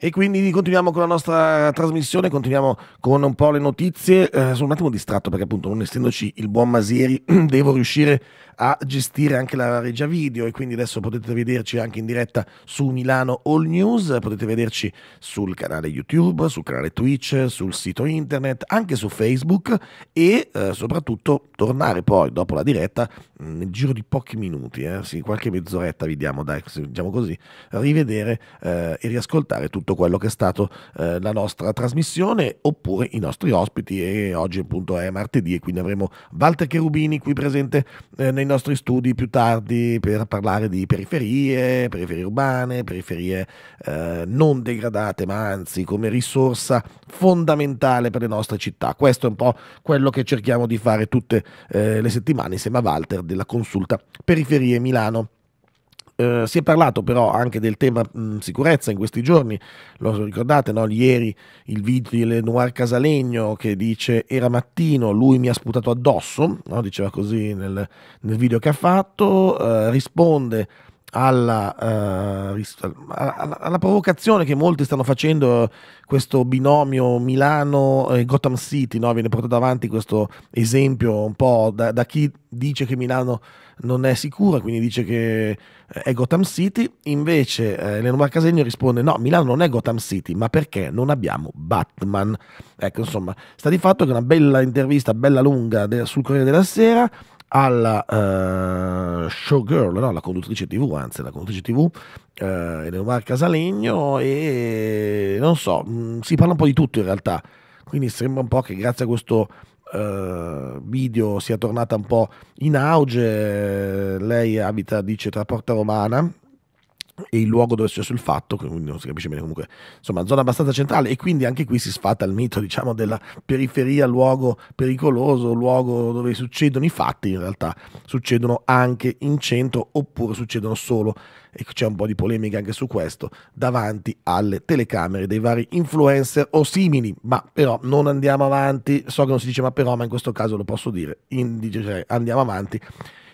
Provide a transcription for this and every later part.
E quindi continuiamo con la nostra trasmissione, continuiamo con un po' le notizie. Eh, sono un attimo distratto perché appunto non essendoci il buon Masieri devo riuscire a gestire anche la regia video e quindi adesso potete vederci anche in diretta su Milano All News, potete vederci sul canale YouTube, sul canale Twitch, sul sito internet, anche su Facebook e eh, soprattutto tornare poi dopo la diretta mm, nel giro di pochi minuti, eh, sì, qualche mezz'oretta vi diamo, dai, diciamo così, rivedere eh, e riascoltare tutto tutto quello che è stato eh, la nostra trasmissione oppure i nostri ospiti e oggi appunto è martedì e quindi avremo Walter Cherubini qui presente eh, nei nostri studi più tardi per parlare di periferie, periferie urbane, periferie eh, non degradate ma anzi come risorsa fondamentale per le nostre città. Questo è un po' quello che cerchiamo di fare tutte eh, le settimane insieme a Walter della consulta Periferie Milano. Eh, si è parlato però anche del tema mh, sicurezza in questi giorni, lo ricordate, no? ieri il video di Lenoir Casalegno che dice era mattino, lui mi ha sputato addosso, no? diceva così nel, nel, video che ha fatto, eh, risponde alla, eh, alla, alla, provocazione che molti stanno facendo eh, questo binomio Milano Gotham City, no? viene portato avanti questo esempio un po' da, da, chi dice che Milano non è sicura, quindi dice che eh, è Gotham City, invece eh, Elena Marcasegno risponde no, Milano non è Gotham City, ma perché non abbiamo Batman? Ecco, insomma, sta di fatto che una bella intervista, bella lunga de- sul Corriere della Sera, alla uh, showgirl, no? la conduttrice TV, anzi la conduttrice TV, eh, Eleonora Casalegno e non so, mh, mm, si parla un po' di tutto in realtà, quindi sembra un po' che grazie a questo uh, video sia tornata un po' in auge, lei abita, dice, tra Porta Romana, e il luogo dove è successo il fatto, quindi non si capisce bene comunque, insomma, zona abbastanza centrale e quindi anche qui si sfata il mito, diciamo, della periferia, luogo pericoloso, luogo dove succedono i fatti, in realtà succedono anche in centro oppure succedono solo, e c'è un po' di polemica anche su questo, davanti alle telecamere dei vari influencer o simili, ma però non andiamo avanti, so che non si dice ma però, ma in questo caso lo posso dire, in, andiamo avanti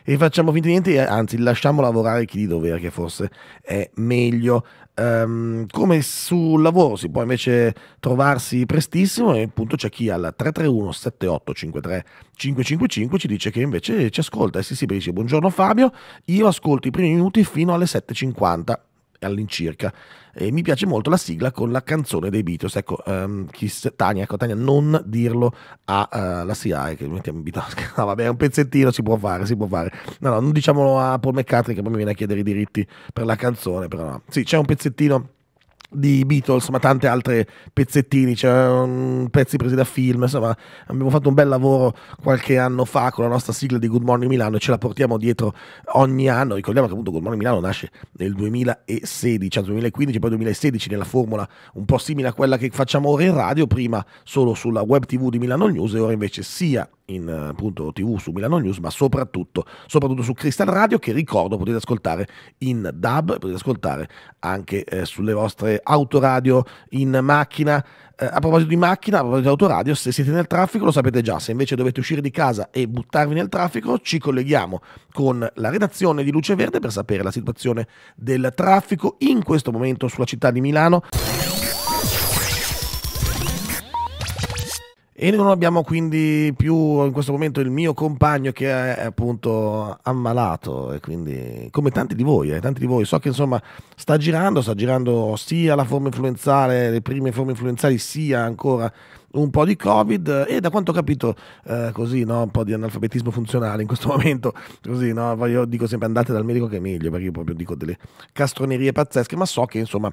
e facciamo finta di niente, anzi lasciamo lavorare chi di dovere che forse è meglio. Um, come sul lavoro si può invece trovarsi prestissimo e appunto c'è chi al 331 7853 555 ci dice che invece ci ascolta e si, si dice buongiorno Fabio, io ascolto i primi minuti fino alle 7.50 all'incirca. E mi piace molto la sigla con la canzone dei Beatles. Ecco, um, ehm, Kiss, Tania, ecco, Tania, non dirlo alla eh, uh, CIA che mettiamo in bitosca. No, vabbè, un pezzettino si può fare, si può fare. No, no, non diciamolo a Paul McCartney che poi mi viene a chiedere i diritti per la canzone, però no. Sì, c'è un pezzettino di Beatles, ma tante altre pezzettini, cioè, pezzi presi da film, insomma, abbiamo fatto un bel lavoro qualche anno fa con la nostra sigla di Good Morning Milano e ce la portiamo dietro ogni anno. Ricordiamo che appunto Good Morning Milano nasce nel 2016, al 2015 poi 2016 nella formula un po' simile a quella che facciamo ora in radio, prima solo sulla web TV di Milano News e ora invece sia in eh, appunto tv su Milano News, ma soprattutto, soprattutto, su Crystal Radio che ricordo potete ascoltare in DAB, potete ascoltare anche eh, sulle vostre autoradio in macchina. Eh, a proposito di macchina, a proposito di autoradio, se siete nel traffico lo sapete già, se invece dovete uscire di casa e buttarvi nel traffico ci colleghiamo con la redazione di Luce Verde per sapere la situazione del traffico in questo momento sulla città di Milano. E non abbiamo quindi più in questo momento il mio compagno che è appunto ammalato, e quindi come tanti di voi, eh, tanti di voi, so che insomma sta girando, sta girando sia la forma influenzale, le prime forme influenzali, sia ancora un po' di Covid e da quanto ho capito eh, così, no? un po' di analfabetismo funzionale in questo momento, così, no? io dico sempre andate dal medico che è meglio, perché io proprio dico delle castronerie pazzesche, ma so che insomma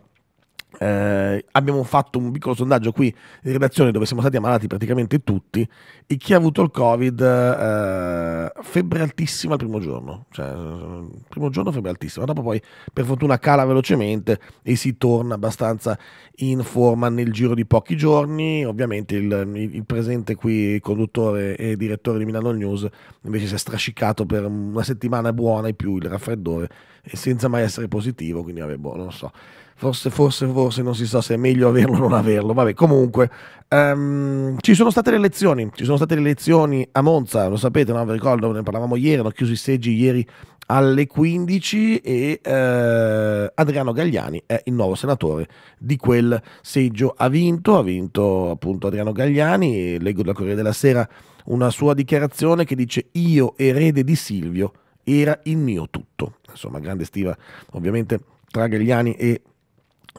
eh, abbiamo fatto un piccolo sondaggio qui in redazione dove siamo stati ammalati praticamente tutti e chi ha avuto il covid eh, febbre altissima il primo giorno cioè eh, primo giorno febbre altissima dopo poi per fortuna cala velocemente e si torna abbastanza in forma nel giro di pochi giorni ovviamente il, il presente qui conduttore e direttore di Milano News invece si è strascicato per una settimana buona e più il raffreddore senza mai essere positivo quindi vabbè boh, non so Forse, forse, forse non si sa se è meglio averlo o non averlo. Vabbè, comunque, um, ci sono state le elezioni. Ci sono state le elezioni a Monza, lo sapete, non Vi ricordo, ne parlavamo ieri, hanno chiuso i seggi ieri alle 15 e eh, Adriano Gagliani è il nuovo senatore di quel seggio. Ha vinto, ha vinto appunto Adriano Gagliani, leggo dalla Corriere della Sera una sua dichiarazione che dice io erede di Silvio era il mio tutto. Insomma, grande stiva ovviamente tra Gagliani e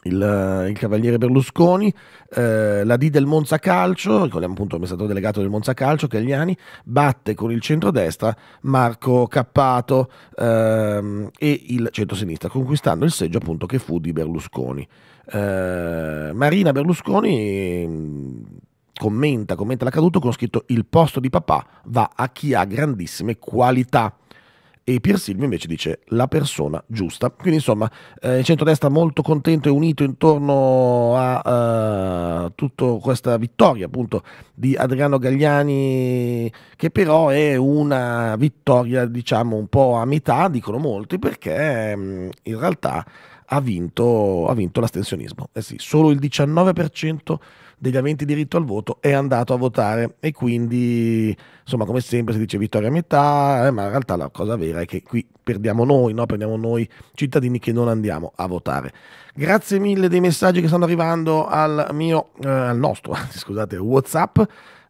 il, il, cavaliere Berlusconi, eh, la D del Monza Calcio, con appunto amministratore delegato del Monza Calcio, Cagliani, batte con il centrodestra Marco Cappato ehm, e il centrosinistra, conquistando il seggio appunto che fu di Berlusconi. Eh, Marina Berlusconi mm, commenta, commenta l'accaduto con scritto il posto di papà va a chi ha grandissime qualità e Pier Silvio invece dice la persona giusta. Quindi insomma eh, il centrodestra molto contento e unito intorno a uh, eh, tutta questa vittoria appunto di Adriano Gagliani che però è una vittoria diciamo un po' a metà, dicono molti, perché um, in realtà ha vinto, ha vinto l'astensionismo. Eh sì, solo il 19% degli aventi diritto al voto è andato a votare e quindi insomma come sempre si dice vittoria a metà eh, ma in realtà la cosa vera è che qui perdiamo noi no? perdiamo noi cittadini che non andiamo a votare grazie mille dei messaggi che stanno arrivando al mio eh, al nostro scusate whatsapp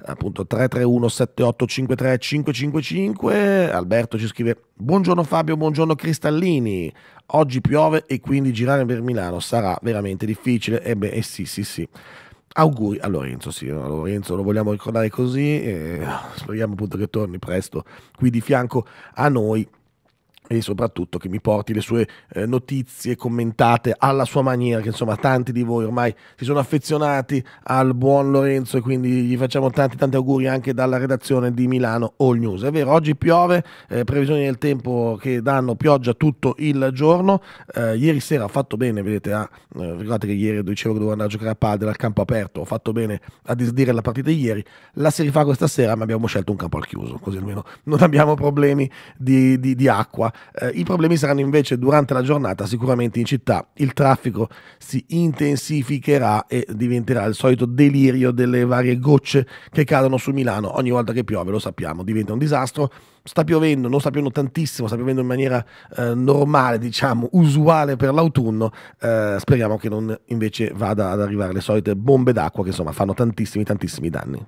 appunto 331 7853 555 Alberto ci scrive buongiorno Fabio buongiorno Cristallini oggi piove e quindi girare per Milano sarà veramente difficile e beh eh sì sì sì auguri a Lorenzo, sì, no? Lorenzo lo vogliamo ricordare così, speriamo appunto che torni presto qui di fianco a noi e soprattutto che mi porti le sue eh, notizie commentate alla sua maniera, che insomma tanti di voi ormai si sono affezionati al buon Lorenzo e quindi gli facciamo tanti tanti auguri anche dalla redazione di Milano All News. È vero, oggi piove, eh, previsioni del tempo che danno pioggia tutto il giorno, eh, ieri sera ho fatto bene, vedete, ah, ricordate che ieri dicevo che dovevo andare a giocare a padre al campo aperto, ho fatto bene a disdire la partita di ieri, la si rifà questa sera ma abbiamo scelto un campo al chiuso, così almeno non abbiamo problemi di, di, di acqua eh, I problemi saranno invece durante la giornata, sicuramente in città il traffico si intensificherà e diventerà il solito delirio delle varie gocce che cadono su Milano ogni volta che piove, lo sappiamo, diventa un disastro. Sta piovendo, non sta piovendo tantissimo, sta piovendo in maniera eh, normale, diciamo, usuale per l'autunno. Eh, speriamo che non invece vada ad arrivare le solite bombe d'acqua che insomma fanno tantissimi, tantissimi danni.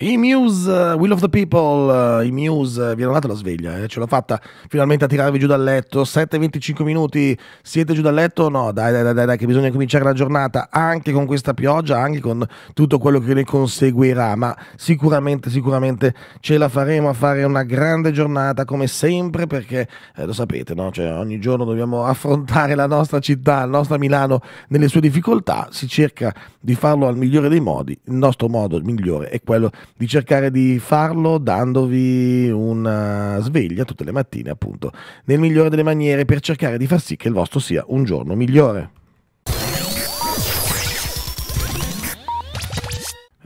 I Muse, uh, Will of the People, uh, i Muse, uh, eh, vi hanno dato la sveglia, eh? ce l'ho fatta finalmente a tirarvi giù dal letto, 7-25 minuti, siete giù dal letto? No, dai, dai, dai, dai, che bisogna cominciare la giornata anche con questa pioggia, anche con tutto quello che ne conseguirà, ma sicuramente, sicuramente ce la faremo a fare una grande giornata come sempre perché eh, lo sapete, no? cioè, ogni giorno dobbiamo affrontare la nostra città, la nostra Milano nelle sue difficoltà, si cerca di farlo al migliore dei modi, il nostro modo migliore è quello di di cercare di farlo dandovi una eh, sveglia tutte le mattine, appunto, nel migliore delle maniere per cercare di far sì che il vostro sia un giorno migliore.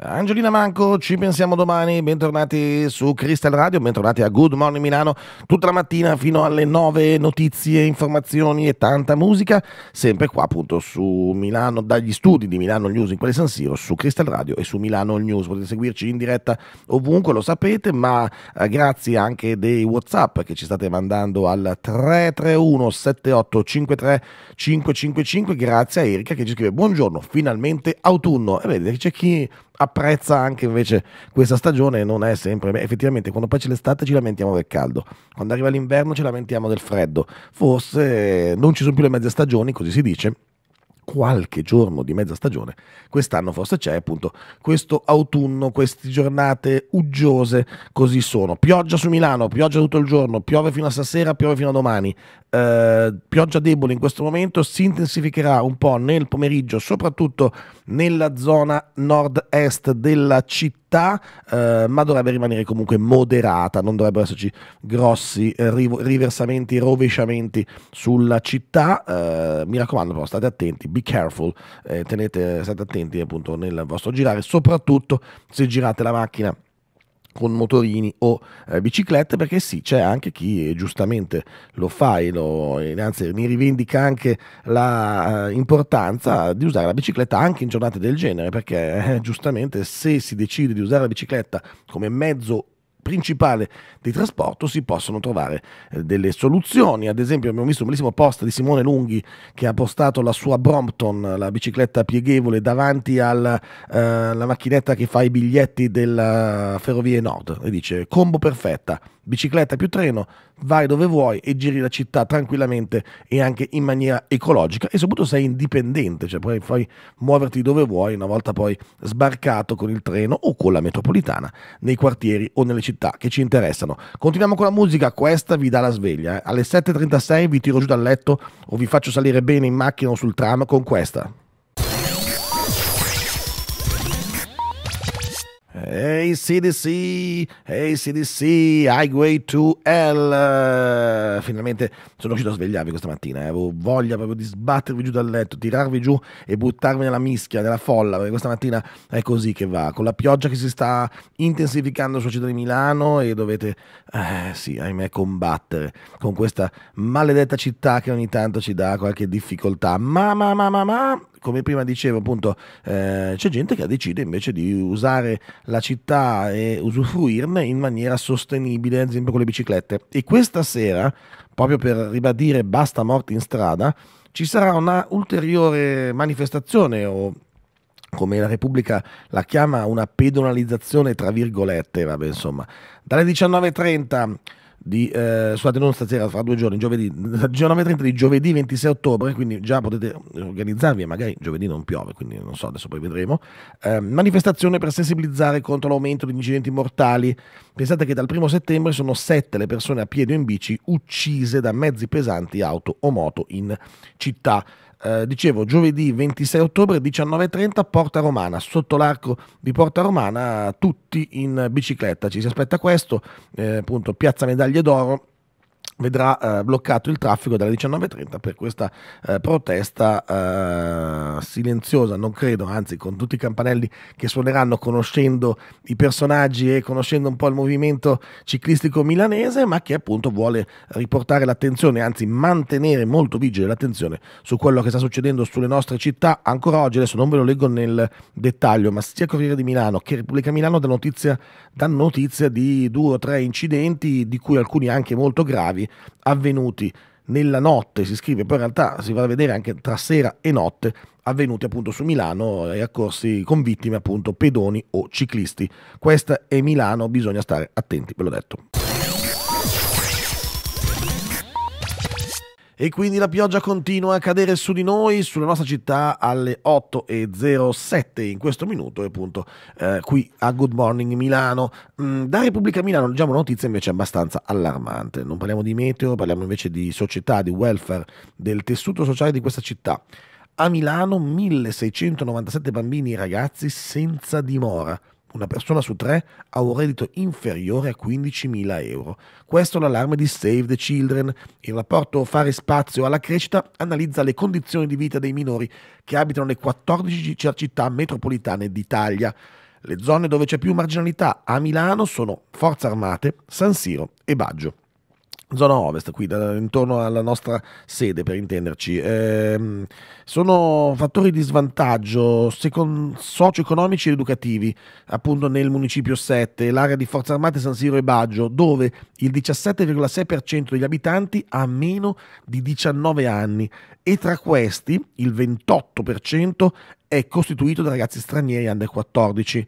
Angelina Manco, ci pensiamo domani, bentornati su Crystal Radio, bentornati a Good Morning Milano, tutta la mattina fino alle 9 notizie, informazioni e tanta musica, sempre qua appunto su Milano, dagli studi di Milano News in quale San Siro, su Crystal Radio e su Milano News, potete seguirci in diretta ovunque, lo sapete, ma eh, grazie anche dei Whatsapp che ci state mandando al 331 7853 555, grazie a Erika che ci scrive buongiorno, finalmente autunno, e vedete c'è chi apprezza anche invece questa stagione non è sempre effettivamente quando poi c'è l'estate ci lamentiamo del caldo quando arriva l'inverno ci lamentiamo del freddo forse non ci sono più le mezze stagioni così si dice qualche giorno di mezza stagione quest'anno forse c'è appunto questo autunno queste giornate uggiose così sono pioggia su Milano pioggia tutto il giorno piove fino a stasera piove fino a domani eh, pioggia debole in questo momento si intensificherà un po' nel pomeriggio soprattutto nella zona nord-est della città, eh, ma dovrebbe rimanere comunque moderata, non dovrebbero esserci grossi eh, riversamenti, rovesciamenti sulla città. Eh, mi raccomando però state attenti, be careful, eh, tenete, state attenti appunto nel vostro girare, soprattutto se girate la macchina con motorini o eh, biciclette, perché sì, c'è anche chi eh, giustamente lo fa e lo, anzi mi rivendica anche l'importanza eh, di usare la bicicletta anche in giornate del genere, perché eh, giustamente se si decide di usare la bicicletta come mezzo principale di trasporto si possono trovare eh, delle soluzioni. Ad esempio abbiamo visto un bellissimo post di Simone Lunghi che ha postato la sua Brompton, la bicicletta pieghevole, davanti alla eh, macchinetta che fa i biglietti della Ferrovie Nord e dice combo perfetta, bicicletta più treno, vai dove vuoi e giri la città tranquillamente e anche in maniera ecologica e soprattutto sei indipendente, cioè puoi, puoi muoverti dove vuoi una volta poi sbarcato con il treno o con la metropolitana nei quartieri o nelle città che ci interessano. Continuiamo con la musica, questa vi dà la sveglia. Eh. Alle 7.36 vi tiro giù dal letto o vi faccio salire bene in macchina o sul tram con questa. Hey CDC, hey CDC, Highway to Hell. Finalmente sono riuscito a svegliarvi questa mattina. Eh. Avevo voglia proprio di sbattervi giù dal letto, tirarvi giù e buttarvi nella mischia, nella folla. Perché questa mattina è così che va. Con la pioggia che si sta intensificando sulla città di Milano e dovete, eh, sì, ahimè, combattere con questa maledetta città che ogni tanto ci dà qualche difficoltà. Ma, ma, ma, ma, ma come prima dicevo appunto eh, c'è gente che decide invece di usare la città e usufruirne in maniera sostenibile, ad esempio con le biciclette. E questa sera, proprio per ribadire basta morti in strada, ci sarà una ulteriore manifestazione o come la Repubblica la chiama una pedonalizzazione tra virgolette, vabbè insomma, dalle 19.30 di eh, scusate non stasera fra due giorni giovedì giornata di giovedì 26 ottobre quindi già potete organizzarvi magari giovedì non piove quindi non so adesso poi vedremo eh, manifestazione per sensibilizzare contro l'aumento degli incidenti mortali pensate che dal 1 settembre sono sette le persone a piedi o in bici uccise da mezzi pesanti auto o moto in città eh, dicevo, giovedì 26 ottobre 19.30 Porta Romana, sotto l'arco di Porta Romana, tutti in bicicletta. Ci si aspetta questo, eh, appunto Piazza Medaglie d'Oro vedrà eh, bloccato il traffico dalle 19.30 per questa eh, protesta eh, silenziosa, non credo, anzi con tutti i campanelli che suoneranno conoscendo i personaggi e conoscendo un po' il movimento ciclistico milanese, ma che appunto vuole riportare l'attenzione, anzi mantenere molto vigile l'attenzione su quello che sta succedendo sulle nostre città ancora oggi, adesso non ve lo leggo nel dettaglio, ma sia Corriere di Milano che Repubblica Milano danno notizia, danno notizia di due o tre incidenti, di cui alcuni anche molto gravi, avvenuti nella notte, si scrive, poi in realtà si va a vedere anche tra sera e notte, avvenuti appunto su Milano e accorsi con vittime appunto pedoni o ciclisti. Questa è Milano, bisogna stare attenti, ve l'ho detto. E quindi la pioggia continua a cadere su di noi, sulla nostra città alle 8.07 in questo minuto, appunto eh, qui a Good Morning Milano. Mm, da Repubblica Milano leggiamo una notizia invece abbastanza allarmante. Non parliamo di meteo, parliamo invece di società, di welfare, del tessuto sociale di questa città. A Milano 1697 bambini e ragazzi senza dimora. Una persona su tre ha un reddito inferiore a 15.000 euro. Questo è l'allarme di Save the Children. Il rapporto Fare spazio alla crescita analizza le condizioni di vita dei minori che abitano le 14 città metropolitane d'Italia. Le zone dove c'è più marginalità a Milano sono Forza Armate, San Siro e Baggio zona ovest, qui da, intorno alla nostra sede per intenderci, eh, sono fattori di svantaggio socio-economici ed educativi, appunto nel municipio 7, l'area di Forze Armate San Siro e Baggio, dove il 17,6% degli abitanti ha meno di 19 anni e tra questi il 28% è costituito da ragazzi stranieri under 14.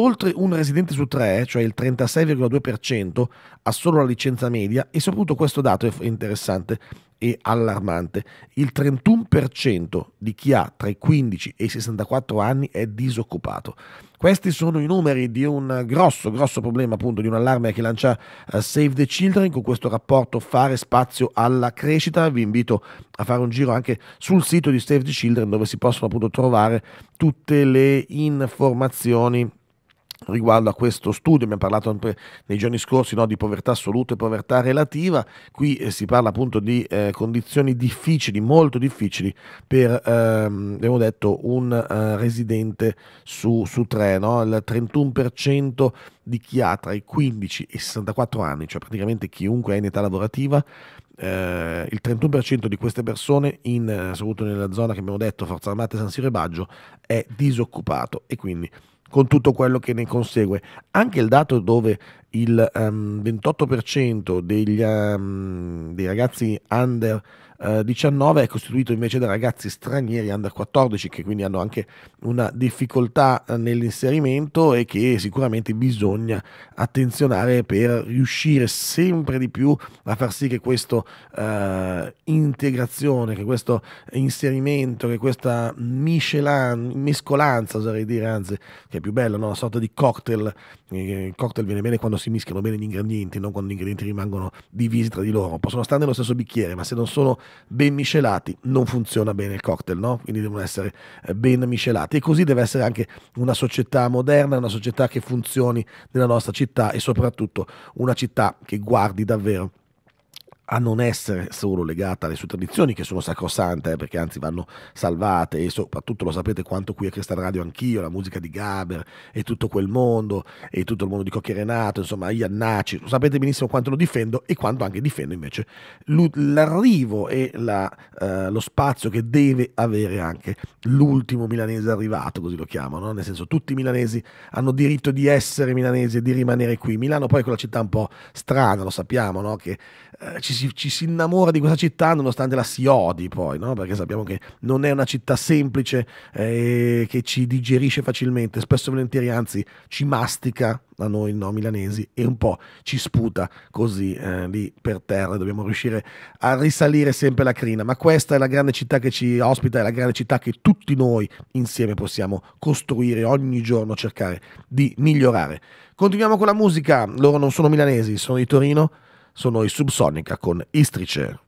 Oltre un residente su tre, cioè il 36,2%, ha solo la licenza media e soprattutto questo dato è interessante e allarmante. Il 31% di chi ha tra i 15 e i 64 anni è disoccupato. Questi sono i numeri di un grosso, grosso problema, appunto, di un allarme che lancia eh, Save the Children con questo rapporto Fare spazio alla crescita. Vi invito a fare un giro anche sul sito di Save the Children dove si possono appunto trovare tutte le informazioni riguardo a questo studio, abbiamo parlato nei giorni scorsi no, di povertà assoluta e povertà relativa, qui eh, si parla appunto di eh, condizioni difficili, molto difficili per, ehm, abbiamo detto, un eh, residente su, su tre, no? il 31% di chi ha tra i 15 e i 64 anni, cioè praticamente chiunque è in età lavorativa, eh, il 31% di queste persone, in, eh, soprattutto nella zona che abbiamo detto, Forza Armata, San Siro e Baggio, è disoccupato e quindi con tutto quello che ne consegue. Anche il dato dove il um, ehm, 28% degli, um, dei ragazzi under 19 eh, è costituito invece da ragazzi stranieri under 14 che quindi hanno anche una difficoltà eh, nell'inserimento e che sicuramente bisogna attenzionare per riuscire sempre di più a far sì che questa eh, integrazione, che questo inserimento, che questa miscelan- mescolanza, oserei dire anzi, che è più bella, no? una sorta di cocktail, eh, il cocktail viene bene quando si mischiano bene gli ingredienti, non quando gli ingredienti rimangono divisi tra di loro, possono stare nello stesso bicchiere, ma se non sono ben miscelati, non funziona bene il cocktail, no? Quindi devono essere eh, ben miscelati e così deve essere anche una società moderna, una società che funzioni nella nostra città e soprattutto una città che guardi davvero a non essere solo legata alle sue tradizioni, che sono sacrosante, eh, perché anzi vanno salvate, e soprattutto lo sapete quanto qui a Cristal Radio anch'io, la musica di Gaber e tutto quel mondo, e tutto il mondo di Cocchi Renato, insomma, Iannacci, lo sapete benissimo quanto lo difendo e quanto anche difendo invece l'arrivo e la, eh, lo spazio che deve avere anche l'ultimo milanese arrivato, così lo chiamano, nel senso tutti i milanesi hanno diritto di essere milanesi e di rimanere qui. Milano poi è quella città un po' strana, lo sappiamo, no? che eh, ci, si, ci, si, innamora di questa città nonostante la si odi poi, no? perché sappiamo che non è una città semplice eh, che ci digerisce facilmente, spesso e volentieri anzi ci mastica a noi no, milanesi e un po' ci sputa così eh, lì per terra, dobbiamo riuscire a risalire sempre la crina, ma questa è la grande città che ci ospita, è la grande città che tutti noi insieme possiamo costruire ogni giorno, cercare di migliorare. Continuiamo con la musica, loro non sono milanesi, sono di Torino sono i Subsonica con Istrice.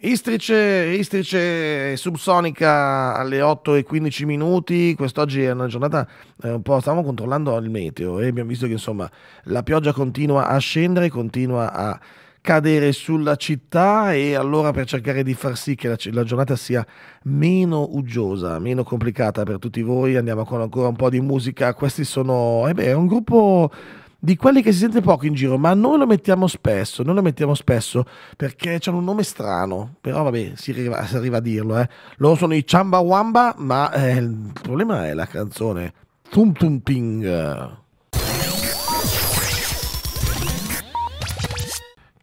Istrice, Istrice subsonica alle 8 e 15 minuti, quest'oggi è una giornata eh, un po', stavamo controllando il meteo e abbiamo visto che insomma la pioggia continua a scendere, continua a cadere sulla città e allora per cercare di far sì che la, la giornata sia meno uggiosa, meno complicata per tutti voi, andiamo con ancora un po' di musica. Questi sono, eh beh, è un gruppo di quelli che si sente poco in giro, ma noi lo mettiamo spesso, noi lo mettiamo spesso perché hanno un nome strano, però vabbè, si arriva, si arriva a dirlo, eh. Loro sono i Chamba Wamba, ma eh, il problema è la canzone Tum Tum Ping.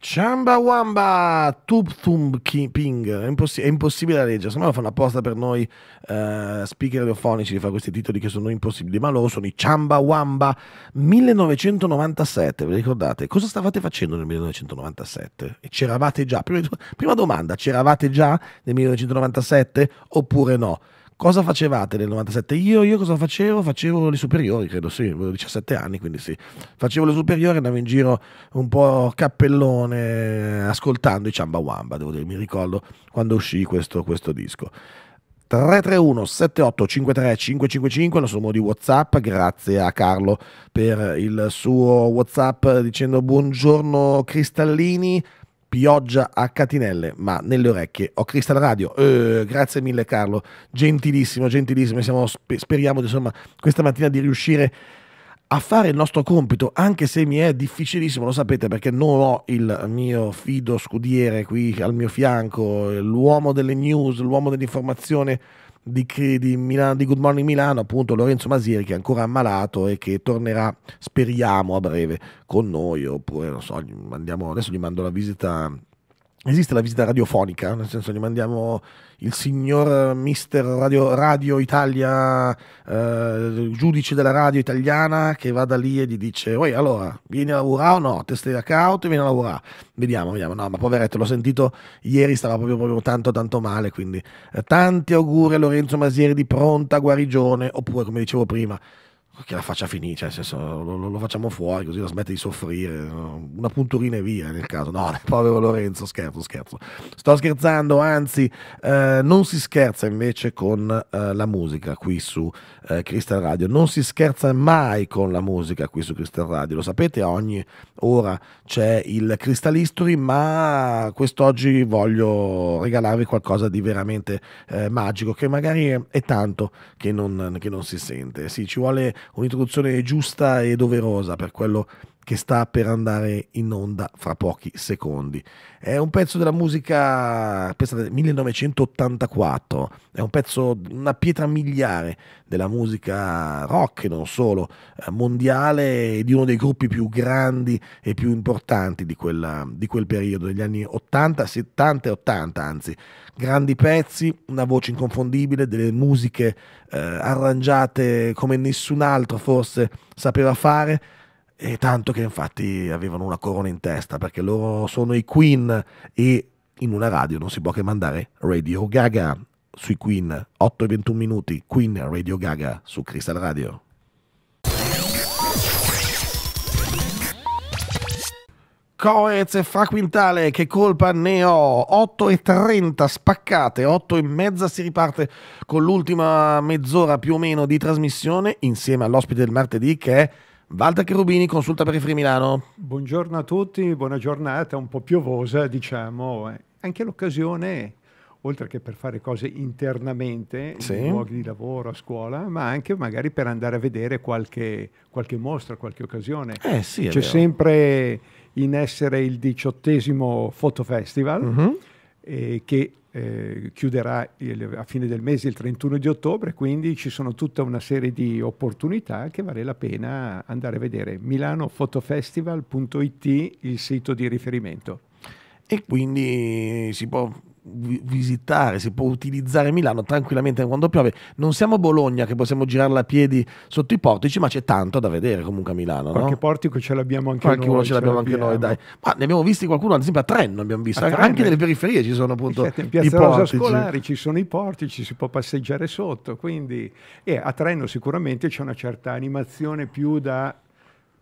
Ciamba Wamba Tuptum è, impossi- è, impossibile da leggere, secondo me lo fanno apposta per noi uh, speaker radiofonici di fare questi titoli che sono impossibili, ma loro sono i Ciamba Wamba 1997, vi ricordate? Cosa stavate facendo nel 1997? E c'eravate già? Prima, prima domanda, c'eravate già nel 1997 oppure no? Cosa facevate nel 97? Io, io cosa facevo? Facevo le superiori, credo sì, avevo 17 anni, quindi sì. Facevo le superiori, andavo in giro un po' cappellone, ascoltando i Ciambawamba, devo dire, mi ricordo quando uscì questo, questo disco. 331 78 53 555 lo sommo di Whatsapp grazie a Carlo per il suo Whatsapp dicendo buongiorno Cristallini pioggia a catinelle, ma nelle orecchie ho Crystal Radio. Eh, grazie mille Carlo, gentilissimo, gentilissimo. Siamo, speriamo insomma, questa mattina di riuscire a fare il nostro compito, anche se mi è difficilissimo, lo sapete perché non ho il mio fido scudiere qui al mio fianco, l'uomo delle news, l'uomo dell'informazione di, di, Milano, di, Good Morning Milano, appunto Lorenzo Masieri che è ancora ammalato e che tornerà, speriamo, a breve con noi, oppure non so, andiamo, adesso gli mando la visita Esiste la visita radiofonica, nel senso gli mandiamo il signor eh, mister Radio, radio Italia, eh, giudice della radio italiana, che va da lì e gli dice, Oi, allora, vieni a lavorare o no? Te stai a cauto e vieni a lavorare. Vediamo, vediamo. No, ma poveretto, l'ho sentito ieri, stava proprio, proprio tanto, tanto male, quindi eh, tanti auguri a Lorenzo Masieri di pronta guarigione, oppure, come dicevo prima, che la faccia finire, cioè, senso, lo, lo, facciamo fuori così la smette di soffrire, una punturina e via nel caso, no, povero Lorenzo, scherzo, scherzo, sto scherzando, anzi eh, non si scherza invece con eh, la musica qui su eh, Crystal Radio, non si scherza mai con la musica qui su Crystal Radio, lo sapete ogni ora c'è il Crystal History, ma quest'oggi voglio regalarvi qualcosa di veramente eh, magico che magari è tanto che non, che non si sente, sì, ci vuole un'introduzione giusta e doverosa per quello che sta per andare in onda fra pochi secondi. È un pezzo della musica, pensate, 1984, è un pezzo, una pietra miliare della musica rock non solo, eh, mondiale, di uno dei gruppi più grandi e più importanti di, quella, di quel periodo, degli anni 80, 70 e 80 anzi. Grandi pezzi, una voce inconfondibile, delle musiche eh, arrangiate come nessun altro forse sapeva fare e tanto che infatti avevano una corona in testa perché loro sono i Queen e in una radio non si può che mandare Radio Gaga sui Queen 8 e 21 minuti Queen Radio Gaga su Crystal Radio Coez e fa quintale, che colpa ne ho? 8 e 30 spaccate, 8 e mezza si riparte con l'ultima mezz'ora più o meno di trasmissione insieme all'ospite del martedì che è Walter Cherubini, consulta per i Free Milano. Buongiorno a tutti, buona giornata, un po' piovosa diciamo, eh, anche l'occasione oltre che per fare cose internamente, sì. in luoghi di lavoro, a scuola, ma anche magari per andare a vedere qualche, qualche mostra, qualche occasione. Eh, sì, C'è vero. sempre in essere il diciottesimo Foto Festival, uh mhm. -huh. eh, che eh, chiuderà il, a fine del mese il 31 di ottobre, quindi ci sono tutta una serie di opportunità che vale la pena andare a vedere. Milanofotofestival.it, il sito di riferimento. E quindi si può visitare, si può utilizzare Milano tranquillamente quando piove. Non siamo Bologna che possiamo girarla a piedi sotto i portici, ma c'è tanto da vedere comunque a Milano. Qualche no? portico ce l'abbiamo anche Qualche noi. Qualcuno ce l'abbiamo anche noi, dai. Ma ne abbiamo visti qualcuno, ad esempio a Trenno abbiamo visto, a anche nelle periferie ci sono appunto i portici. Scolari ci sono i portici, si può passeggiare sotto, quindi e a Trenno sicuramente c'è una certa animazione più da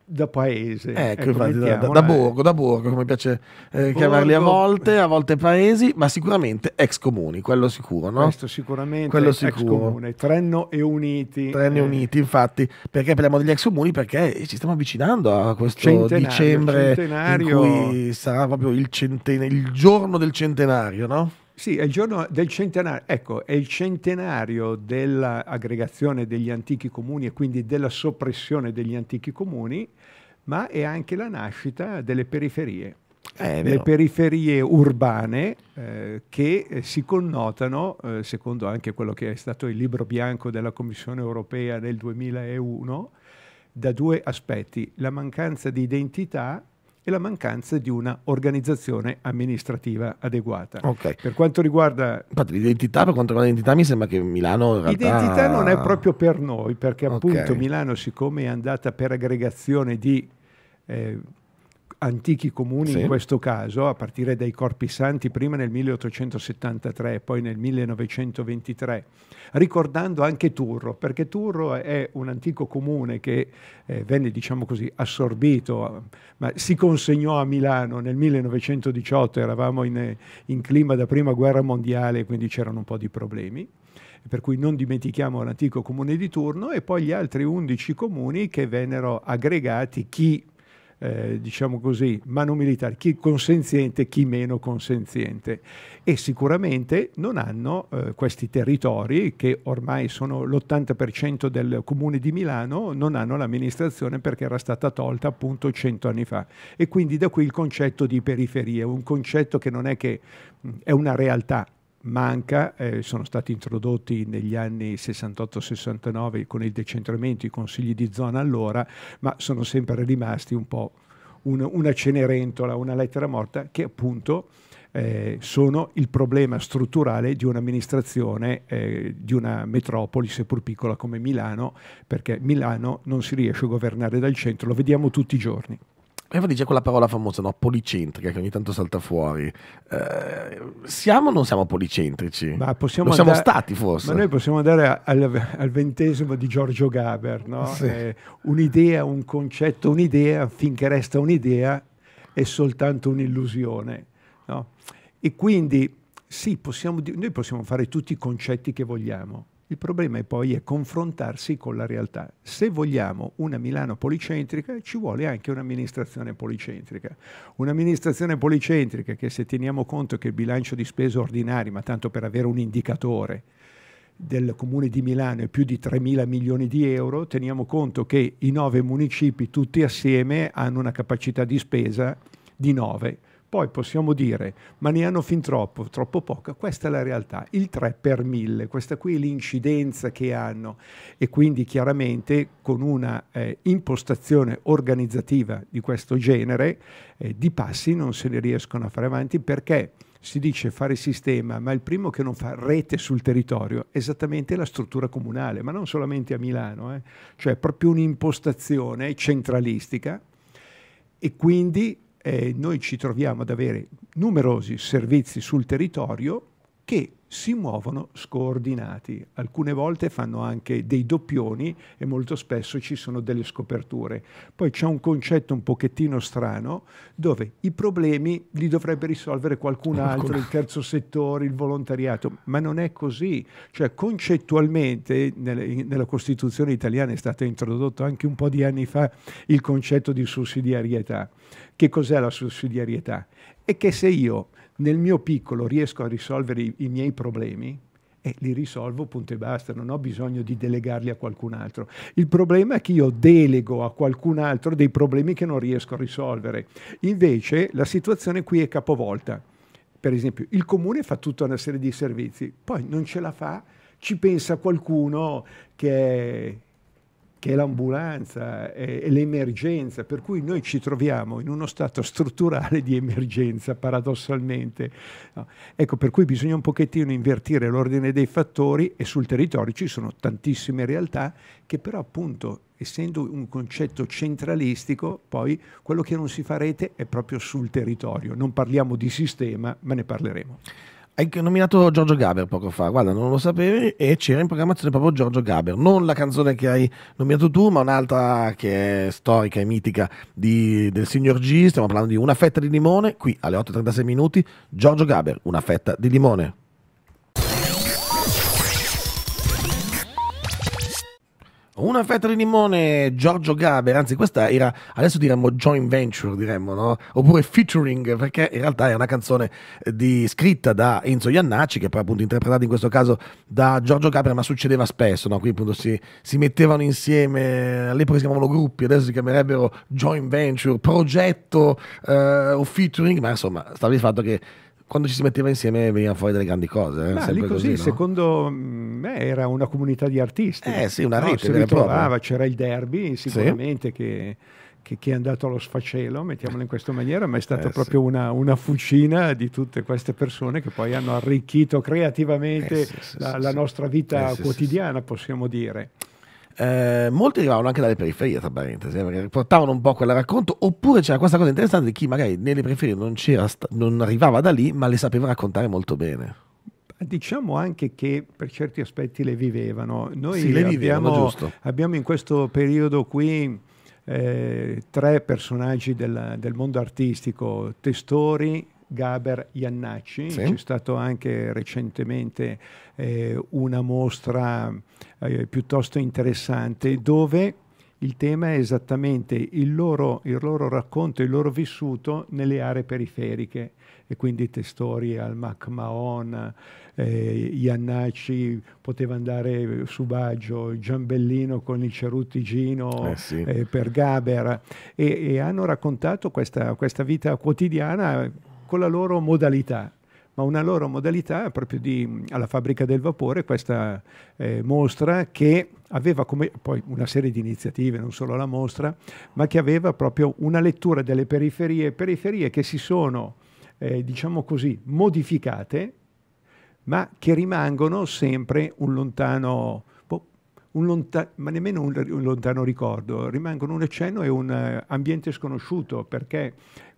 da paese. Ecco, ecco infatti, da, da, da, borgo, da borgo, come piace eh, borgo. chiamarli a volte, a volte paesi, ma sicuramente ex comuni, quello sicuro, no? Questo sicuramente quello sicuro. comune, Trenno e Uniti. Trenno e eh. Uniti, infatti, perché parliamo degli ex comuni? Perché ci stiamo avvicinando a questo centenario, dicembre centenario. in cui sarà proprio il, centena- il giorno del centenario, no? Sì, è il giorno del centenario, ecco, è il centenario dell'aggregazione degli antichi comuni e quindi della soppressione degli antichi comuni, ma è anche la nascita delle periferie. Eh, le periferie urbane eh, che eh, si connotano, eh, secondo anche quello che è stato il libro bianco della Commissione europea nel 2001, da due aspetti, la mancanza di identità e la mancanza di una organizzazione amministrativa adeguata. Okay. Per quanto riguarda... Infatti l'identità, per quanto riguarda l'identità mi sembra che Milano... Realtà... L'identità non è proprio per noi, perché appunto okay. Milano siccome è andata per aggregazione di... Eh, antichi comuni sì. in questo caso, a partire dai corpi santi prima nel 1873 e poi nel 1923, ricordando anche Turro, perché Turro è un antico comune che eh, venne, diciamo così, assorbito, ma si consegnò a Milano nel 1918, eravamo in, in clima da prima guerra mondiale, quindi c'erano un po' di problemi per cui non dimentichiamo l'antico comune di turno e poi gli altri 11 comuni che vennero aggregati, chi eh, diciamo così, mano militare, chi consenziente e chi meno consenziente. E sicuramente non hanno eh, questi territori, che ormai sono l'80% del comune di Milano, non hanno l'amministrazione perché era stata tolta appunto 100 anni fa. E quindi da qui il concetto di periferia, un concetto che non è che mm, è una realtà, manca, eh, sono stati introdotti negli anni 68-69 con il decentramento i consigli di zona allora, ma sono sempre rimasti un po' un, una cenerentola, una lettera morta che appunto eh, sono il problema strutturale di un'amministrazione eh, di una metropoli, seppur piccola come Milano, perché Milano non si riesce a governare dal centro, lo vediamo tutti i giorni. Eva dice quella parola famosa, no? Policentrica, che ogni tanto salta fuori. Eh, siamo o non siamo policentrici? Ma possiamo Lo siamo andare, stati forse. Ma noi possiamo andare al, al ventesimo di Giorgio Gaber, no? sì. eh, un'idea, un concetto, un'idea, finché resta un'idea, è soltanto un'illusione, no? E quindi, sì, possiamo, noi possiamo fare tutti i concetti che vogliamo, il problema è poi è confrontarsi con la realtà. Se vogliamo una Milano policentrica ci vuole anche un'amministrazione policentrica. Un'amministrazione policentrica che se teniamo conto che il bilancio di spesa ordinario, ma tanto per avere un indicatore, del comune di Milano è più di 3 mila milioni di euro, teniamo conto che i nove municipi tutti assieme hanno una capacità di spesa di 9 milioni. Poi possiamo dire, ma ne hanno fin troppo, troppo poca, questa è la realtà, il 3 per 1000, questa qui è l'incidenza che hanno e quindi chiaramente con una eh, impostazione organizzativa di questo genere eh, di passi non se ne riescono a fare avanti perché si dice fare sistema, ma il primo che non fa rete sul territorio è esattamente la struttura comunale, ma non solamente a Milano, eh. cioè proprio un'impostazione centralistica e quindi eh, noi ci troviamo ad avere numerosi servizi sul territorio che si muovono scordinati. Alcune volte fanno anche dei doppioni e molto spesso ci sono delle scoperture. Poi c'è un concetto un pochettino strano dove i problemi li dovrebbe risolvere qualcun altro, il terzo settore, il volontariato, ma non è così. Cioè concettualmente nella Costituzione italiana è stato introdotto anche un po' di anni fa il concetto di sussidiarietà. Che cos'è la sussidiarietà? È che se io nel mio piccolo riesco a risolvere i, i miei problemi, e li risolvo, punto e basta, non ho bisogno di delegarli a qualcun altro. Il problema è che io delego a qualcun altro dei problemi che non riesco a risolvere. Invece la situazione qui è capovolta. Per esempio, il comune fa tutta una serie di servizi, poi non ce la fa, ci pensa qualcuno che è che è l'ambulanza, è, l'emergenza, per cui noi ci troviamo in uno stato strutturale di emergenza, paradossalmente. No? Ecco, per cui bisogna un pochettino invertire l'ordine dei fattori e sul territorio ci sono tantissime realtà che però appunto essendo un concetto centralistico, poi quello che non si fa rete è proprio sul territorio. Non parliamo di sistema, ma ne parleremo. Hai nominato Giorgio Gaber poco fa, guarda, non lo sapevi e c'era in programmazione proprio Giorgio Gaber, non la canzone che hai nominato tu, ma un'altra che è storica e mitica di, del signor G, stiamo parlando di Una fetta di limone, qui alle 8.36 minuti, Giorgio Gaber, Una fetta di limone. Una fetta di limone, Giorgio Gaber, anzi questa era, adesso diremmo joint venture, diremmo, no? oppure featuring, perché in realtà è una canzone eh, di, scritta da Enzo Iannacci, che poi appunto interpretata in questo caso da Giorgio Gaber, ma succedeva spesso, no? qui appunto si, si mettevano insieme, all'epoca si chiamavano gruppi, adesso si chiamerebbero joint venture, progetto eh, o featuring, ma insomma, stava il fatto che quando ci si metteva insieme venivano fuori delle grandi cose. Eh? No, lì così, così no? secondo me mm, era una comunità di artisti. Eh sì, una rete. No, ritrovava, c'era il derby sicuramente sì. che, che, che, è andato allo sfacelo, mettiamolo in questa maniera, ma è stata eh, proprio sì. una, una, fucina di tutte queste persone che poi hanno arricchito creativamente eh, sì, la, la, nostra vita eh, quotidiana, possiamo dire. Eh, molti arrivavano anche dalle periferie, tra parentesi, eh, perché portavano un po' quel racconto, oppure c'era questa cosa interessante di chi magari nelle periferie non, non arrivava da lì, ma le sapeva raccontare molto bene. Diciamo anche che per certi aspetti le vivevano. Noi sì, le vivevano, abbiamo, abbiamo in questo periodo qui... Eh, tre personaggi del, del, mondo artistico, Testori, Gaber, Iannacci. Sì. C'è stato anche recentemente eh, una mostra eh, piuttosto interessante dove il tema è esattamente il loro, il loro, racconto, il loro vissuto nelle aree periferiche e quindi testori al Mac Mahon, eh, Iannacci poteva andare su Baggio, Giambellino con il Cerutigino eh sì. eh, per Gaber e, e, hanno raccontato questa, questa vita quotidiana con la loro modalità ma una loro modalità proprio di, alla fabbrica del vapore, questa eh, mostra che aveva come, poi una serie di iniziative, non solo la mostra, ma che aveva proprio una lettura delle periferie, periferie che si sono, eh, diciamo così, modificate, ma che rimangono sempre un lontano... Boh, lonta- ma nemmeno un, un, lontano ricordo, rimangono un accenno e un uh, ambiente sconosciuto perché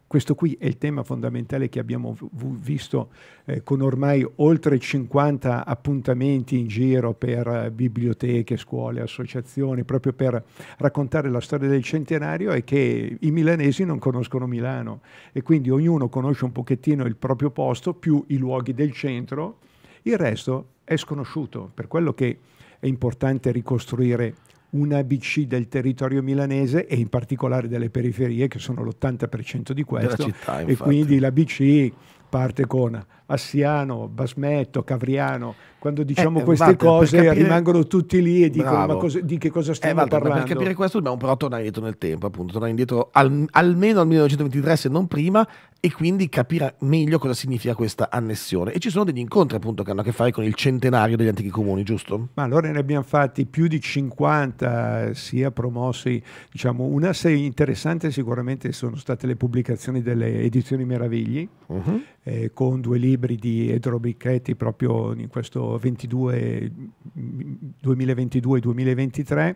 questo qui è il tema fondamentale che abbiamo visto eh, con ormai oltre 50 appuntamenti in giro per eh, biblioteche, scuole, associazioni, proprio per raccontare la storia del centenario e che i milanesi non conoscono Milano e quindi ognuno conosce un pochettino il proprio posto più i luoghi del centro, il resto è sconosciuto, per quello che è importante ricostruire un ABC del territorio milanese e in particolare delle periferie che sono l'80% di questo città, e quindi l'ABC parte con Assiano, Basmetto, Cavriano, quando diciamo eh, queste Walter, cose capire... rimangono tutti lì e dicono ma cosa, di che cosa eh, stiamo eh, Walter, parlando. Per capire questo dobbiamo però tornare indietro nel tempo, appunto, tornare indietro al, almeno al 1923 se non prima e quindi capire meglio cosa significa questa annessione. E ci sono degli incontri appunto che hanno a che fare con il centenario degli antichi comuni, giusto? Ma allora ne abbiamo fatti più di 50, sia promossi, diciamo, una interessante sicuramente sono state le pubblicazioni delle edizioni Meravigli, uh-huh. eh, con due libri libri di Edro Bicchetti proprio in questo 2022-2023,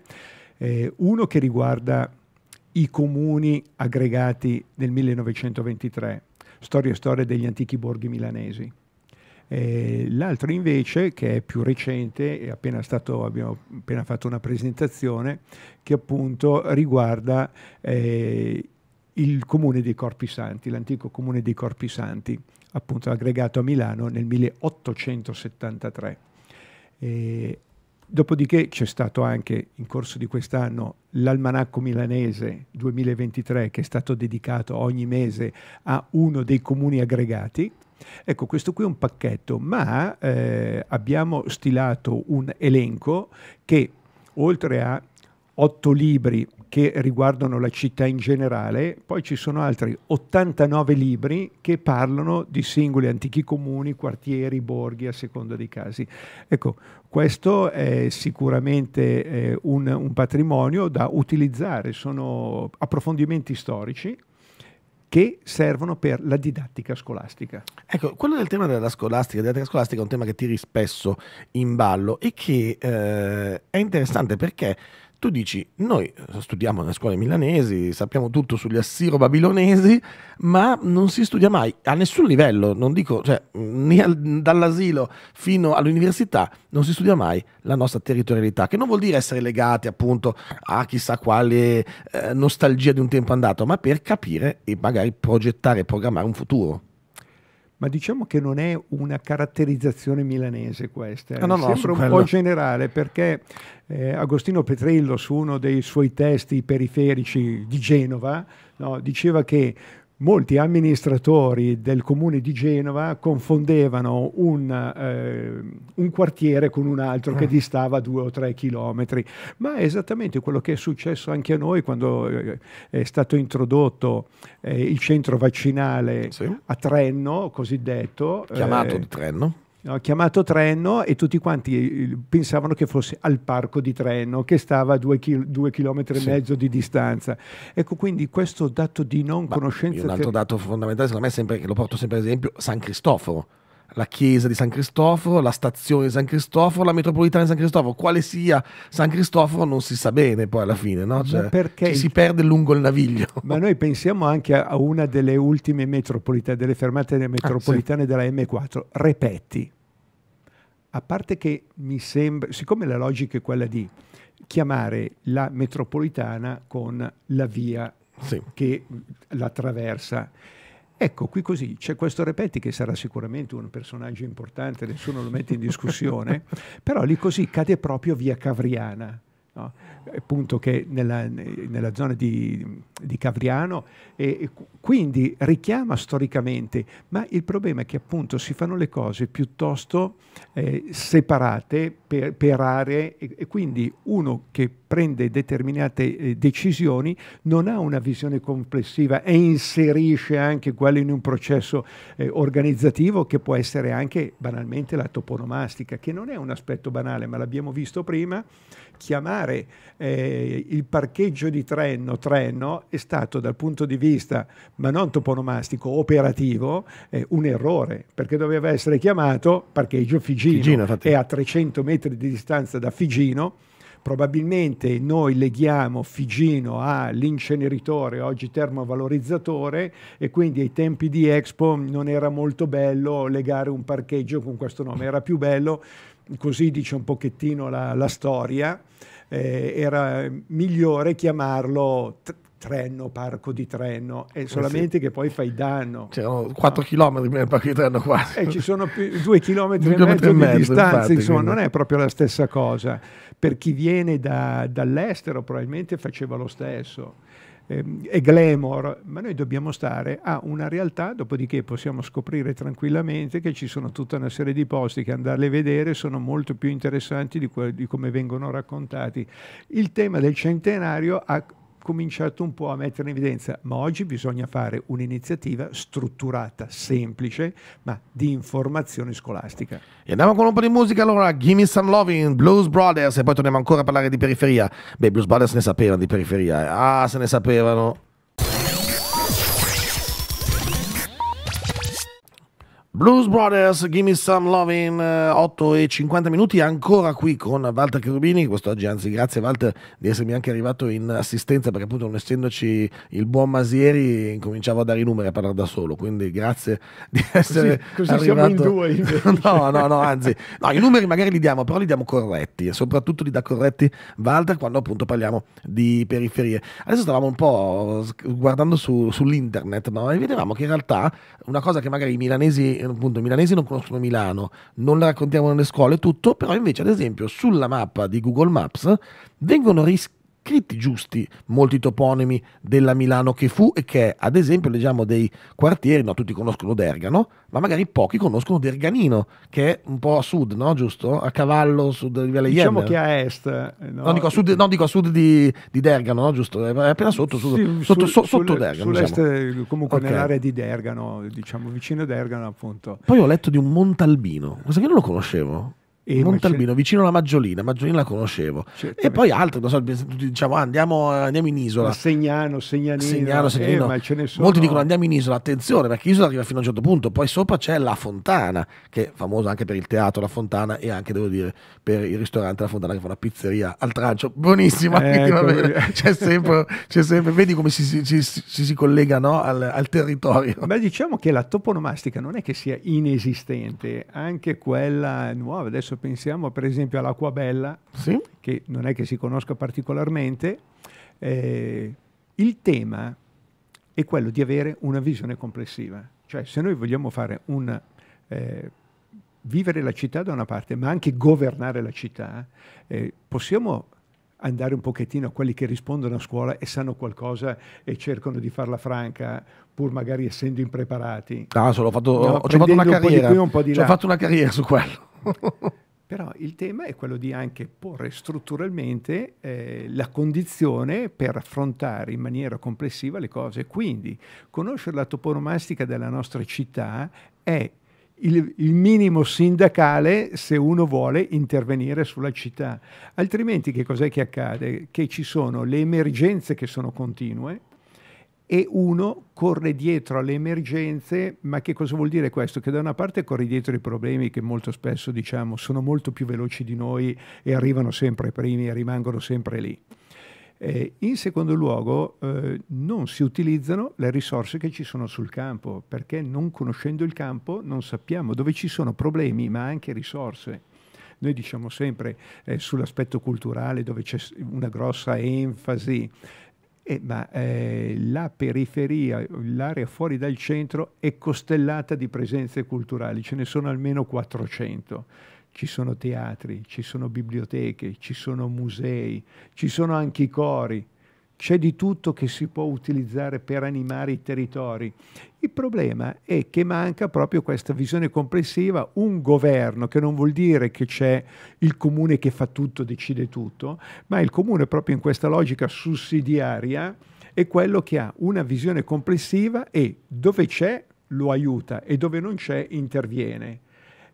eh, uno che riguarda i comuni aggregati nel 1923, storia e storia degli antichi borghi milanesi. Eh, l'altro invece, che è più recente, è appena stato, abbiamo appena fatto una presentazione, che appunto riguarda eh, il comune dei Corpi Santi, l'antico comune dei Corpi Santi, appunto aggregato a Milano nel 1873. E dopodiché c'è stato anche in corso di quest'anno l'almanacco milanese 2023 che è stato dedicato ogni mese a uno dei comuni aggregati. Ecco, questo qui è un pacchetto, ma eh, abbiamo stilato un elenco che oltre a otto libri che riguardano la città in generale, poi ci sono altri 89 libri che parlano di singoli antichi comuni, quartieri, borghi, a seconda dei casi. Ecco, questo è sicuramente eh, un, un patrimonio da utilizzare, sono approfondimenti storici che servono per la didattica scolastica. Ecco, quello del tema della scolastica, didattica scolastica è un tema che tiri spesso in ballo e che eh, è interessante perché tu dici, noi eh, studiamo nelle scuole milanesi, sappiamo tutto sugli assiro-babilonesi, ma non si studia mai a nessun livello, non dico, cioè, mm, né dall'asilo fino all'università, non si studia mai la nostra territorialità, che non vuol dire essere legati appunto a chissà quale eh, nostalgia di un tempo andato, ma per capire e magari progettare e programmare un futuro ma diciamo che non è una caratterizzazione milanese questa, ah, no, no, sembra un quello. po' generale perché eh, Agostino Petrillo su uno dei suoi testi periferici di Genova no, diceva che molti amministratori del comune di Genova confondevano un, eh, un quartiere con un altro che ah. distava due o tre chilometri, ma è esattamente quello che è successo anche a noi quando eh, è stato introdotto eh, il centro vaccinale sì. a Trenno, cosiddetto. Chiamato di eh, Trenno ho chiamato Trenno e tutti quanti eh, pensavano che fosse al parco di Trenno, che stava a due, chil- due chilometri sì. e mezzo di distanza. Ecco, quindi questo dato di non Ma conoscenza... Un altro dato fondamentale, secondo me, sempre, lo porto sempre ad esempio, San Cristoforo la chiesa di San Cristoforo, la stazione di San Cristoforo, la metropolitana di San Cristoforo. Quale sia San Cristoforo non si sa bene poi alla fine, no? Cioè, perché si perde lungo il naviglio. Ma noi pensiamo anche a una delle ultime metropolitane, delle fermate metropolitane ah, sì. della M4, Repeti. A parte che mi sembra, siccome la logica è quella di chiamare la metropolitana con la via sì. che la attraversa Ecco, qui così c'è questo Repetti che sarà sicuramente un personaggio importante, nessuno lo mette in discussione, però lì così cade proprio via Cavriana. No? appunto eh, che nella, nella zona di, di Cavriano e quindi richiama storicamente ma il problema è che appunto si fanno le cose piuttosto eh, separate per, per aree e, e, quindi uno che prende determinate eh, decisioni non ha una visione complessiva e inserisce anche quello in un processo eh, organizzativo che può essere anche banalmente la toponomastica che non è un aspetto banale ma l'abbiamo visto prima chiamare fare eh, il parcheggio di Trenno, Trenno è stato dal punto di vista, ma non toponomastico, operativo, eh, un errore, perché doveva essere chiamato parcheggio Figino, Figino è a 300 metri di distanza da Figino, probabilmente noi leghiamo Figino all'inceneritore, oggi termovalorizzatore, e quindi ai tempi di Expo non era molto bello legare un parcheggio con questo nome, era più bello, così dice un pochettino la, la storia, eh, era migliore chiamarlo t- Trenno, parco di Trenno, è solamente eh sì. che poi fai danno. C'erano 4 km nel parco di Trenno quasi. E eh, ci sono 2 km e mezzo di mezzo, distanza, infatti, insomma, quindi. non è proprio la stessa cosa. Per chi viene da, dall'estero probabilmente faceva lo stesso. Ehm, e glamour, ma noi dobbiamo stare a una realtà, dopodiché possiamo scoprire tranquillamente che ci sono tutta una serie di posti che andarle a vedere sono molto più interessanti di, di come vengono raccontati. Il tema del centenario ha cominciato un po' a mettere in evidenza, ma oggi bisogna fare un'iniziativa strutturata, semplice, ma di informazione scolastica. E andiamo con un po' di musica allora, Gimme Some Loving, Blues Brothers, e poi torniamo ancora a parlare di periferia. Beh, Blues Brothers ne sapevano di periferia, eh. ah, se ne sapevano. Blues Brothers, give me Some Lovin', 8 eh, e 50 minuti, ancora qui con Walter Cherubini, quest'oggi anzi grazie Walter di essermi anche arrivato in assistenza perché appunto non essendoci il buon Masieri incominciavo a dare i numeri a parlare da solo, quindi grazie di essere così, così arrivato. Siamo in due no, no, no, anzi, no, i numeri magari li diamo, però li diamo corretti e soprattutto li dà corretti Walter quando appunto parliamo di periferie. Adesso stavamo un po' guardando su, sull'internet, ma vedevamo che in realtà una cosa che magari i milanesi appunto i milanesi non conoscono Milano, non la raccontiamo nelle scuole, tutto, però invece ad esempio sulla mappa di Google Maps vengono rischiati scritti giusti molti toponimi della Milano che fu e che Ad esempio, leggiamo dei quartieri, no, tutti conoscono Dergano, ma magari pochi conoscono Derganino, che è un po' a sud, no, giusto? A cavallo sud di Valle Diciamo che a est. No? No, dico a sud, no, dico a sud di, di Dergano, no, giusto? È appena sotto, sud, sì, sotto, sul, so, sotto sul, Dergano. Diciamo. comunque okay. nell'area di Dergano, diciamo vicino a Dergano appunto. Poi ho letto di un Montalbino, cosa che non lo conoscevo e Montalbino, vicino alla Maggiolina, Maggiolina la conoscevo. E poi altri, non so, diciamo andiamo, eh, andiamo, in isola. Segnano, Segnanino. Segnano, eh, Segnanino. Eh, Molti dicono andiamo in isola, attenzione perché l'isola arriva fino a un certo punto, poi sopra c'è la Fontana, che è famosa anche per il teatro, la Fontana e anche, devo dire, per il ristorante La Fontana che fa una pizzeria al trancio, buonissima. Eh, ecco. c'è, sempre, c'è sempre, vedi come si, si, si, si collega no, al, al territorio. Ma diciamo che la toponomastica non è che sia inesistente, anche quella nuova, adesso pensiamo per esempio all'acquabella, sì. che non è che si conosca particolarmente, eh, il tema è quello di avere una visione complessiva. Cioè se noi vogliamo fare un... Eh, vivere la città da una parte, ma anche governare la città, eh, possiamo andare un pochettino a quelli che rispondono a scuola e sanno qualcosa e cercano di farla franca, pur magari essendo impreparati. Ah, solo fatto, no, ho, fatto una carriera. Qui, ho fatto una carriera su quello. Però il tema è quello di anche porre strutturalmente eh, la condizione per affrontare in maniera complessiva le cose. Quindi conoscere la toponomastica della nostra città è il, il, minimo sindacale se uno vuole intervenire sulla città. Altrimenti che cos'è che accade? Che ci sono le emergenze che sono continue, e uno corre dietro alle emergenze, ma che cosa vuol dire questo? Che da una parte corre dietro i problemi che molto spesso diciamo sono molto più veloci di noi e arrivano sempre primi e rimangono sempre lì. Eh, in secondo luogo eh, non si utilizzano le risorse che ci sono sul campo, perché non conoscendo il campo non sappiamo dove ci sono problemi, ma anche risorse noi diciamo sempre eh, sull'aspetto culturale dove c'è una grossa enfasi eh, ma eh, la periferia, l'area fuori dal centro è costellata di presenze culturali, ce ne sono almeno 400. Ci sono teatri, ci sono biblioteche, ci sono musei, ci sono anche i cori c'è di tutto che si può utilizzare per animare i territori. Il problema è che manca proprio questa visione complessiva, un governo che non vuol dire che c'è il comune che fa tutto, decide tutto, ma il comune proprio in questa logica sussidiaria è quello che ha una visione complessiva e dove c'è lo aiuta e dove non c'è interviene.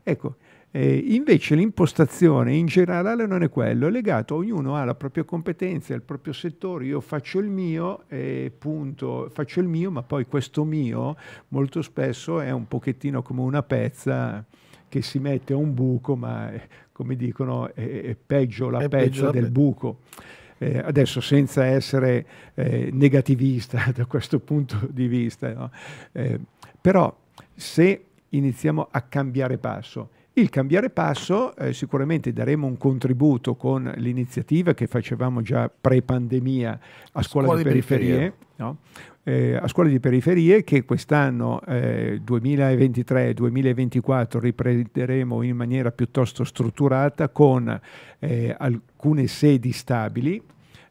Ecco, eh, invece l'impostazione in generale non è quello, è legato, ognuno ha la propria competenza, il proprio settore, io faccio il mio, eh, punto, faccio il mio, ma poi questo mio molto spesso è un pochettino come una pezza che si mette a un buco, ma eh, come dicono è, peggio la è pezza peggio del pe buco. Eh, adesso senza essere eh, negativista da questo punto di vista, no? eh, però se iniziamo a cambiare passo, il cambiare passo, eh, sicuramente daremo un contributo con l'iniziativa che facevamo già pre-pandemia a scuola, scuola di periferie, periferie. No? Eh, a scuola di periferie che quest'anno eh, 2023-2024 riprenderemo in maniera piuttosto strutturata con eh, alcune sedi stabili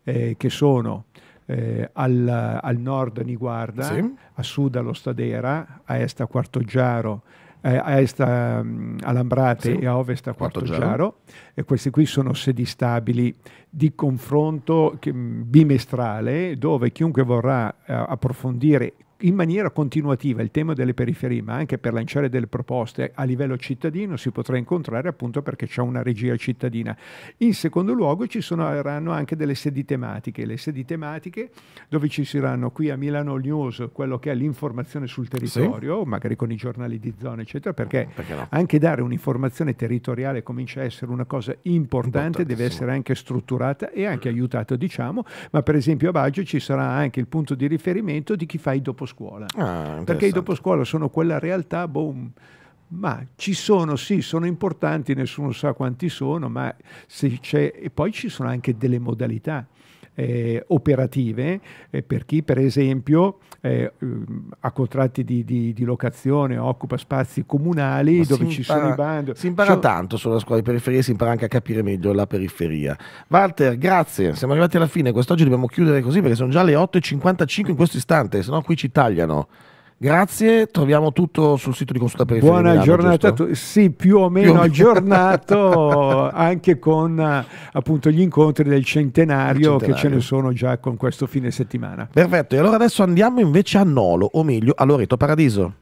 eh, che sono eh, al, al, nord Niguarda, sì. a sud allo Stadera, a est a Quartoggiaro eh, a est a um, mm, Alambrate sì. e a ovest a Quartogiaro. E questi qui sono sedi stabili di confronto che, mm, bimestrale dove chiunque vorrà eh, approfondire in maniera continuativa il tema delle periferie, ma anche per lanciare delle proposte a livello cittadino, si potrà incontrare appunto perché c'è una regia cittadina. In secondo luogo ci saranno anche delle sedi tematiche, le sedi tematiche dove ci saranno qui a Milano News quello che è l'informazione sul territorio, sì. magari con i giornali di zona, eccetera, perché, ah, perché no? anche dare un'informazione territoriale comincia a essere una cosa importante, deve essere anche strutturata e anche aiutata, diciamo, ma per esempio a Baggio ci sarà anche il punto di riferimento di chi fa i dopo scuola. Ah, perché i dopo scuola sono quella realtà, boom, ma ci sono, sì, sono importanti, nessuno sa quanti sono, ma se c'è, e poi ci sono anche delle modalità eh, operative eh, per chi per esempio eh, ha contratti di, di, di, locazione, occupa spazi comunali Ma dove impara, ci sono i bandi. Si impara cioè, tanto sulla scuola di periferia, si impara anche a capire meglio la periferia. Walter, grazie, siamo arrivati alla fine, quest'oggi dobbiamo chiudere così perché sono già le 8.55 in questo istante, se no qui ci tagliano. Grazie, troviamo tutto sul sito di Consulta Periferia. Buona Milano, giornata, tutti. sì, più o meno più aggiornato anche con appunto gli incontri del centenario, centenario, che ce ne sono già con questo fine settimana. Perfetto, e allora adesso andiamo invece a Nolo, o meglio a Loreto Paradiso.